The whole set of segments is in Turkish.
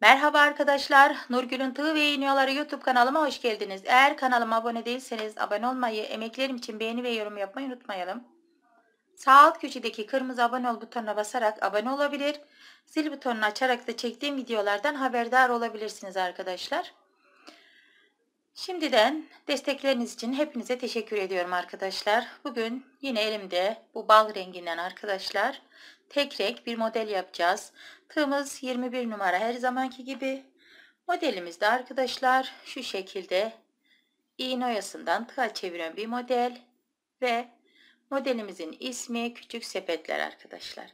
Merhaba arkadaşlar, Nurgül'ün Tığı ve Yeniyorları YouTube kanalıma hoş geldiniz. Eğer kanalıma abone değilseniz abone olmayı, emeklerim için beğeni ve yorum yapmayı unutmayalım. Sağ alt köşedeki kırmızı abone ol butonuna basarak abone olabilir, zil butonunu açarak da çektiğim videolardan haberdar olabilirsiniz arkadaşlar. Şimdiden destekleriniz için hepinize teşekkür ediyorum arkadaşlar. Bugün yine elimde bu bal renginden arkadaşlar tek renk bir model yapacağız. Tığımız 21 numara her zamanki gibi. Modelimiz de arkadaşlar şu şekilde iğne oyasından tığa çeviren bir model ve modelimizin ismi küçük sepetler arkadaşlar.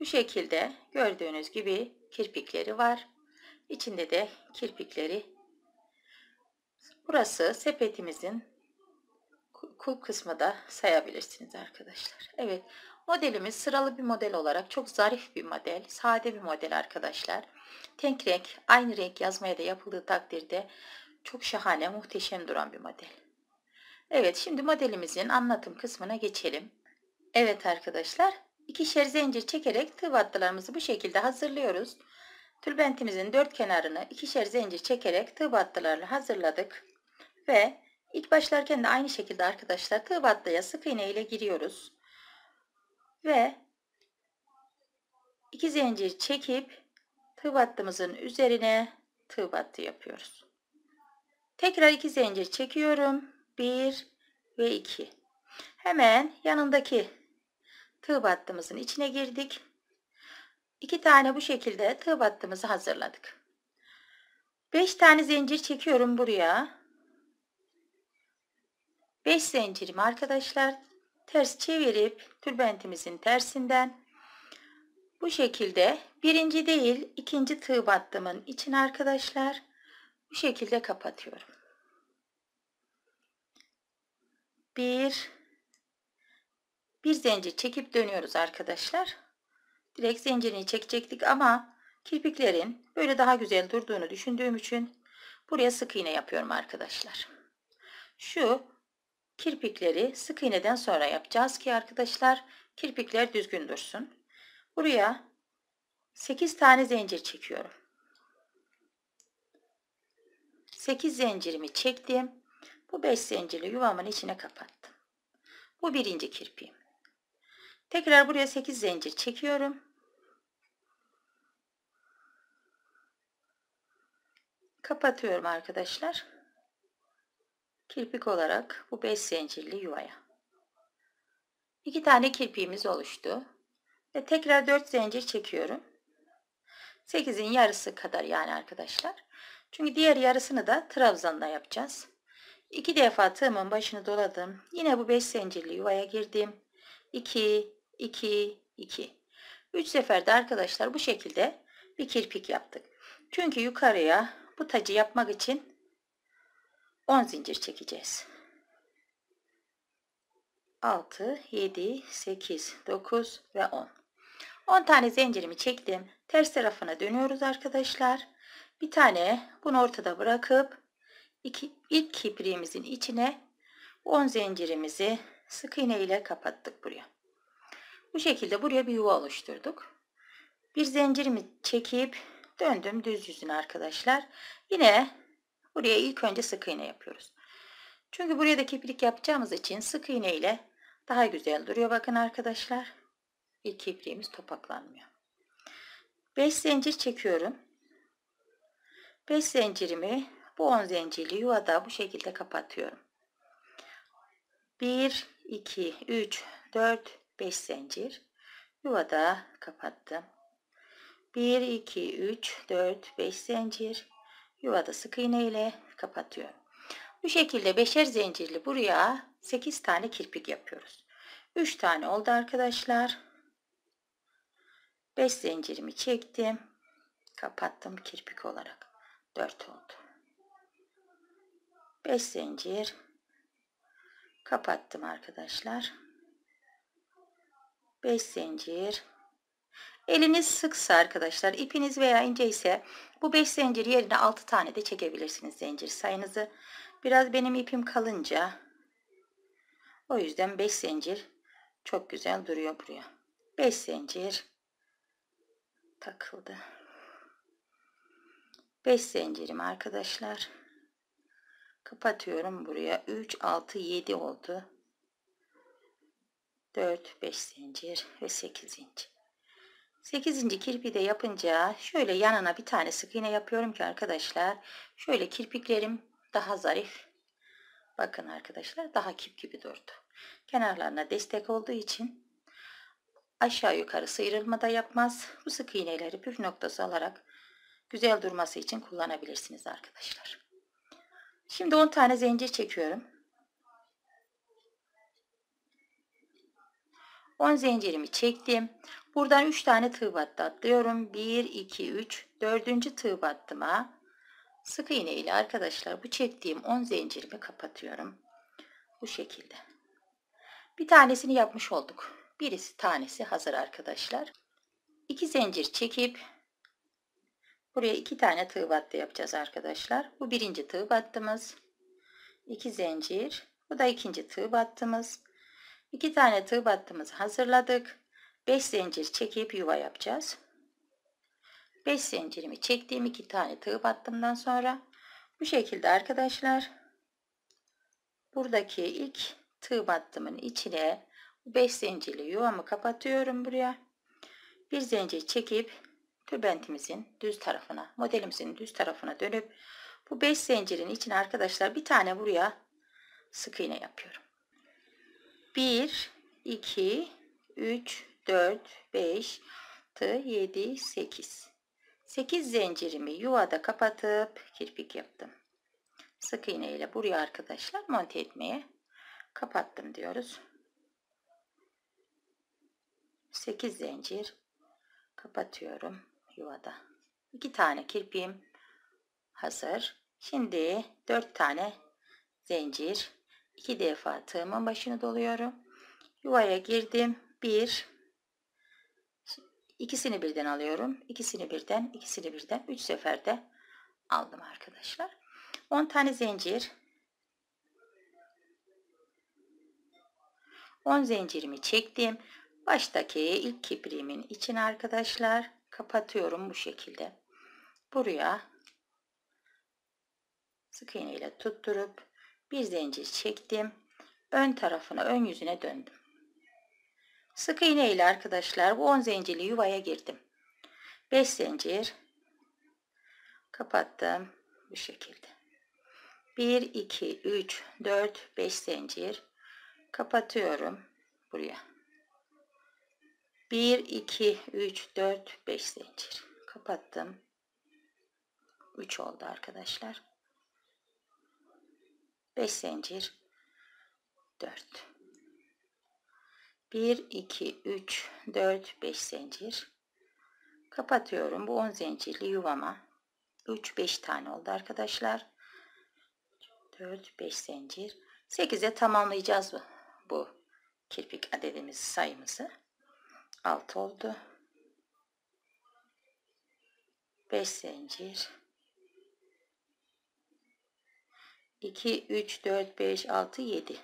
Bu şekilde gördüğünüz gibi kirpikleri var. İçinde de kirpikleri. Burası sepetimizin kul kısmı da sayabilirsiniz arkadaşlar. Evet Modelimiz sıralı bir model olarak çok zarif bir model, sade bir model arkadaşlar. Tek renk, aynı renk yazmaya da yapıldığı takdirde çok şahane, muhteşem duran bir model. Evet, şimdi modelimizin anlatım kısmına geçelim. Evet arkadaşlar, ikişer zincir çekerek tığ battılarımızı bu şekilde hazırlıyoruz. Tülbentimizin dört kenarını ikişer zincir çekerek tığ battılarını hazırladık. Ve ilk başlarken de aynı şekilde arkadaşlar tığ battaya sık iğne ile giriyoruz ve iki zincir çekip tığ battımızın üzerine tığ battı yapıyoruz. Tekrar iki zincir çekiyorum. 1 ve 2. Hemen yanındaki tığ battımızın içine girdik. İki tane bu şekilde tığ battımızı hazırladık. 5 tane zincir çekiyorum buraya. 5 zincirim arkadaşlar ters çevirip tülbentimizin tersinden bu şekilde birinci değil ikinci tığ battımın için arkadaşlar bu şekilde kapatıyorum. 1 bir zincir çekip dönüyoruz arkadaşlar. Direkt zincirini çekecektik ama kirpiklerin böyle daha güzel durduğunu düşündüğüm için buraya sık iğne yapıyorum arkadaşlar. Şu Kirpikleri sık iğneden sonra yapacağız ki arkadaşlar kirpikler düzgün dursun. Buraya 8 tane zincir çekiyorum. 8 zincirimi çektim. Bu 5 zincirli yuvamın içine kapattım. Bu birinci kirpiğim. Tekrar buraya 8 zincir çekiyorum. Kapatıyorum arkadaşlar kirpik olarak bu 5 zincirli yuvaya. 2 tane kirpiğimiz oluştu. Ve tekrar 4 zincir çekiyorum. 8'in yarısı kadar yani arkadaşlar. Çünkü diğer yarısını da trabzanla yapacağız. 2 defa tığımın başını doladım. Yine bu 5 zincirli yuvaya girdim. 2 2 2. 3 seferde arkadaşlar bu şekilde bir kirpik yaptık. Çünkü yukarıya bu tacı yapmak için 10 zincir çekeceğiz. 6, 7, 8, 9 ve 10. 10 tane zincirimi çektim. Ters tarafına dönüyoruz arkadaşlar. Bir tane bunu ortada bırakıp iki, ilk kipriğimizin içine 10 zincirimizi sık iğne ile kapattık buraya. Bu şekilde buraya bir yuva oluşturduk. Bir zincirimi çekip döndüm düz yüzüne arkadaşlar. Yine Buraya ilk önce sık iğne yapıyoruz. Çünkü buraya da kiplik yapacağımız için sık iğne ile daha güzel duruyor. Bakın arkadaşlar. İlk kipriğimiz topaklanmıyor. 5 zincir çekiyorum. 5 zincirimi bu 10 zincirli yuvada bu şekilde kapatıyorum. 1, 2, 3, 4, 5 zincir. Yuvada kapattım. 1, 2, 3, 4, 5 zincir yuvada sık iğne ile kapatıyorum. Bu şekilde beşer zincirli buraya 8 tane kirpik yapıyoruz. 3 tane oldu arkadaşlar. 5 zincirimi çektim. Kapattım kirpik olarak. 4 oldu. 5 zincir kapattım arkadaşlar. 5 zincir Eliniz sıksa arkadaşlar ipiniz veya ince ise bu 5 zincir yerine 6 tane de çekebilirsiniz zincir sayınızı. Biraz benim ipim kalınca o yüzden 5 zincir çok güzel duruyor buraya. 5 zincir takıldı. 5 zincirim arkadaşlar. Kapatıyorum buraya. 3, 6, 7 oldu. 4, 5 zincir ve 8 zincir. 8. kirpi de yapınca şöyle yanına bir tane sık iğne yapıyorum ki arkadaşlar şöyle kirpiklerim daha zarif. Bakın arkadaşlar daha kip gibi durdu. Kenarlarına destek olduğu için aşağı yukarı sıyrılma da yapmaz. Bu sık iğneleri püf noktası alarak güzel durması için kullanabilirsiniz arkadaşlar. Şimdi 10 tane zincir çekiyorum. 10 zincirimi çektim. Buradan 3 tane tığ battı atlıyorum. 1, 2, 3. 4. tığ battıma sık iğne ile arkadaşlar bu çektiğim 10 zincirimi kapatıyorum. Bu şekilde. Bir tanesini yapmış olduk. Birisi tanesi hazır arkadaşlar. 2 zincir çekip buraya 2 tane tığ battı yapacağız arkadaşlar. Bu birinci tığ battımız. 2 zincir. Bu da ikinci tığ battımız. 2 tane tığ battığımızı hazırladık. 5 zincir çekip yuva yapacağız. 5 zincirimi çektiğim 2 tane tığ battımdan sonra bu şekilde arkadaşlar buradaki ilk tığ battımın içine 5 zincirli yuvamı kapatıyorum buraya. Bir zincir çekip tübentimizin düz tarafına, modelimizin düz tarafına dönüp bu 5 zincirin içine arkadaşlar bir tane buraya sık iğne yapıyorum. 1, 2, 3, 4, 5, 6, 7, 8. 8 zincirimi yuvada kapatıp kirpik yaptım. Sık iğne ile buraya arkadaşlar monte etmeye kapattım diyoruz. 8 zincir kapatıyorum yuvada. 2 tane kirpiğim hazır. Şimdi 4 tane zincir 2 defa tığımın başını doluyorum. Yuvaya girdim. 1 ikisini birden alıyorum. İkisini birden, ikisini birden 3 seferde aldım arkadaşlar. 10 tane zincir. 10 zincirimi çektim. Baştaki ilk kibriğimin için arkadaşlar kapatıyorum bu şekilde. Buraya sık iğne ile tutturup bir zincir çektim. Ön tarafına, ön yüzüne döndüm. Sık iğne ile arkadaşlar bu 10 zincirli yuvaya girdim. 5 zincir kapattım bu şekilde. 1 2 3 4 5 zincir kapatıyorum buraya. 1 2 3 4 5 zincir kapattım. 3 oldu arkadaşlar. 5 zincir 4 1 2 3 4 5 zincir kapatıyorum bu 10 zincirli yuvama 3 5 tane oldu arkadaşlar 4 5 zincir 8'e tamamlayacağız bu, bu kirpik adedimiz sayımızı 6 oldu 5 zincir 2, 3, 4, 5, 6, 7.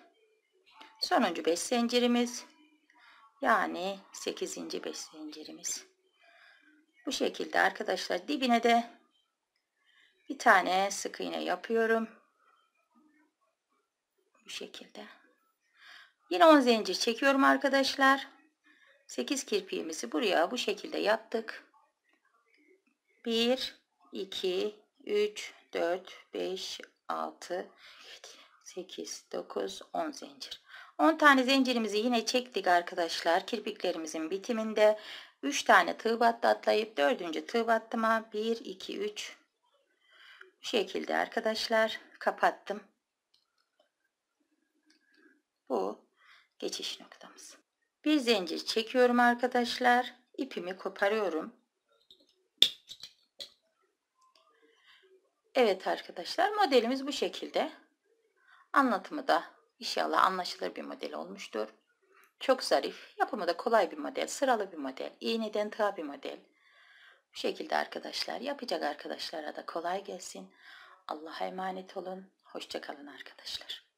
Sonuncu 5 zincirimiz. Yani 8. 5 zincirimiz. Bu şekilde arkadaşlar dibine de bir tane sık iğne yapıyorum. Bu şekilde. Yine 10 zincir çekiyorum arkadaşlar. 8 kirpiğimizi buraya bu şekilde yaptık. 1, 2, 3, 4, 5, 6 7, 8 9 10 zincir 10 tane zincirimizi yine çektik arkadaşlar kirpiklerimizin bitiminde 3 tane tığ battı atlayıp 4. tığ battıma 1 2 3 bu şekilde arkadaşlar kapattım bu geçiş noktamız bir zincir çekiyorum arkadaşlar ipimi koparıyorum Evet arkadaşlar modelimiz bu şekilde. Anlatımı da inşallah anlaşılır bir model olmuştur. Çok zarif, yapımı da kolay bir model, sıralı bir model, iğneden tığ bir model. Bu şekilde arkadaşlar yapacak arkadaşlara da kolay gelsin. Allah'a emanet olun. Hoşçakalın arkadaşlar.